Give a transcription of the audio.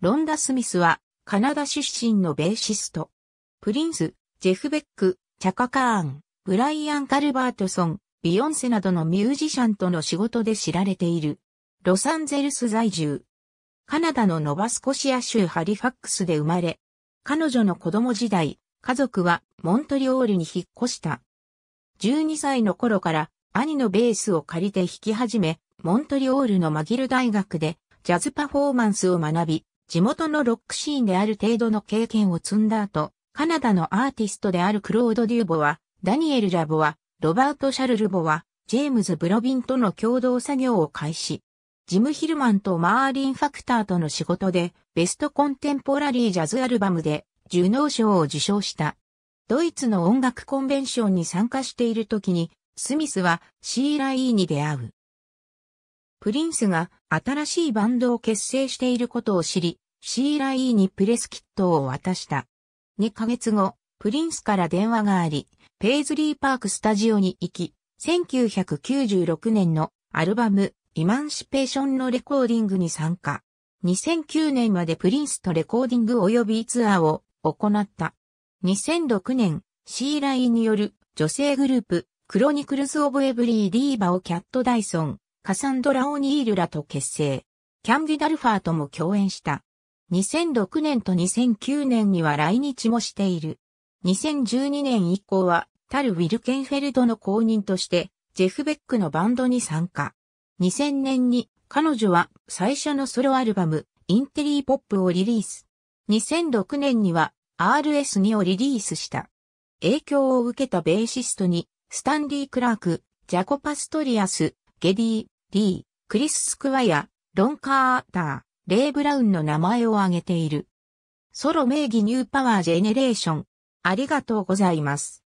ロンダ・スミスは、カナダ出身のベーシスト。プリンス、ジェフ・ベック、チャカ・カーン、ブライアン・カルバートソン、ビヨンセなどのミュージシャンとの仕事で知られている。ロサンゼルス在住。カナダのノバスコシア州ハリファックスで生まれ、彼女の子供時代、家族はモントリオールに引っ越した。12歳の頃から兄のベースを借りて弾き始め、モントリオールのマギル大学でジャズパフォーマンスを学び、地元のロックシーンである程度の経験を積んだ後、カナダのアーティストであるクロード・デューボは、ダニエル・ラボは、ロバート・シャルルボは、ジェームズ・ブロビンとの共同作業を開始。ジム・ヒルマンとマーリン・ファクターとの仕事で、ベストコンテンポラリージャズアルバムで、受能賞を受賞した。ドイツの音楽コンベンションに参加している時に、スミスはシーラ・イーに出会う。プリンスが新しいバンドを結成していることを知り、シーラ・イーにプレスキットを渡した。2ヶ月後、プリンスから電話があり、ペイズリーパークスタジオに行き、1996年のアルバム、イマンシペーションのレコーディングに参加。2009年までプリンスとレコーディング及びツアーを行った。2006年、シーライによる女性グループ、クロニクルズ・オブ・エブリー・ディーバをキャット・ダイソン、カサンドラ・オニールらと結成。キャンディ・ダルファーとも共演した。2006年と2009年には来日もしている。2012年以降は、タル・ウィルケンフェルドの公認として、ジェフ・ベックのバンドに参加。2000年に、彼女は最初のソロアルバム、インテリーポップをリリース。2006年には、RS2 をリリースした。影響を受けたベーシストに、スタンリー・クラーク、ジャコパストリアス、ゲディ、D、クリス・スクワイア、ロン・カーター、レイ・ブラウンの名前を挙げている。ソロ名義ニューパワージェネレーション。ありがとうございます。